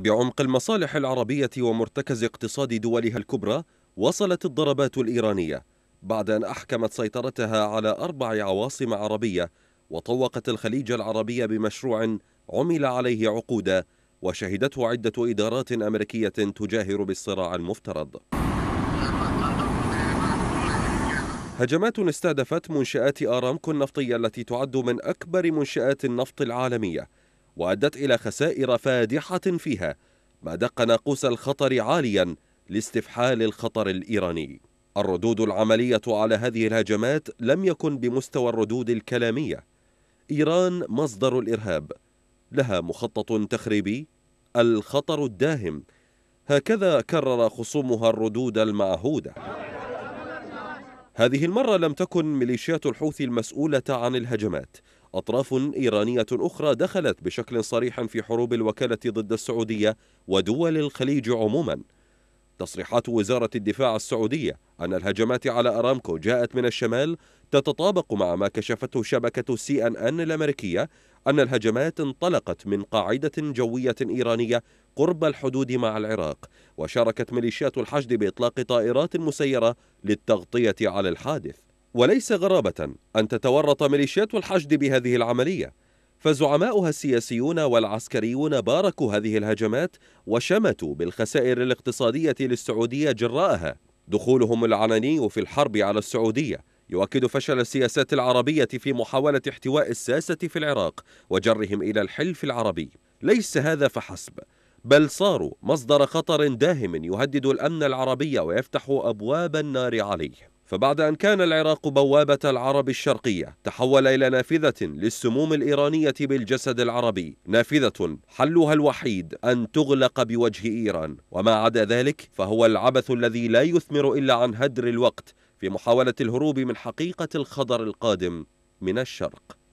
بعمق المصالح العربية ومرتكز اقتصاد دولها الكبرى وصلت الضربات الإيرانية بعد أن أحكمت سيطرتها على أربع عواصم عربية وطوقت الخليج العربي بمشروع عمل عليه عقودا وشهدته عدة إدارات أمريكية تجاهر بالصراع المفترض هجمات استهدفت منشآت آرامكو النفطية التي تعد من أكبر منشآت النفط العالمية وأدت إلى خسائر فادحة فيها ما دق ناقوس الخطر عاليا لاستفحال الخطر الإيراني الردود العملية على هذه الهجمات لم يكن بمستوى الردود الكلامية إيران مصدر الإرهاب لها مخطط تخريبي الخطر الداهم هكذا كرر خصومها الردود المعهودة هذه المرة لم تكن ميليشيات الحوثي المسؤولة عن الهجمات أطراف إيرانية أخرى دخلت بشكل صريح في حروب الوكالة ضد السعودية ودول الخليج عموما تصريحات وزارة الدفاع السعودية أن الهجمات على أرامكو جاءت من الشمال تتطابق مع ما كشفته شبكة سي أن أن الأمريكية أن الهجمات انطلقت من قاعدة جوية إيرانية قرب الحدود مع العراق وشاركت ميليشيات الحشد بإطلاق طائرات مسيرة للتغطية على الحادث وليس غرابة أن تتورط ميليشيات الحشد بهذه العملية فزعماؤها السياسيون والعسكريون باركوا هذه الهجمات وشمتوا بالخسائر الاقتصادية للسعودية جراءها دخولهم العلني في الحرب على السعودية يؤكد فشل السياسات العربية في محاولة احتواء الساسة في العراق وجرهم إلى الحلف العربي ليس هذا فحسب بل صاروا مصدر خطر داهم يهدد الأمن العربي ويفتح أبواب النار عليه فبعد أن كان العراق بوابة العرب الشرقية تحول إلى نافذة للسموم الإيرانية بالجسد العربي نافذة حلها الوحيد أن تغلق بوجه إيران وما عدا ذلك فهو العبث الذي لا يثمر إلا عن هدر الوقت في محاولة الهروب من حقيقة الخضر القادم من الشرق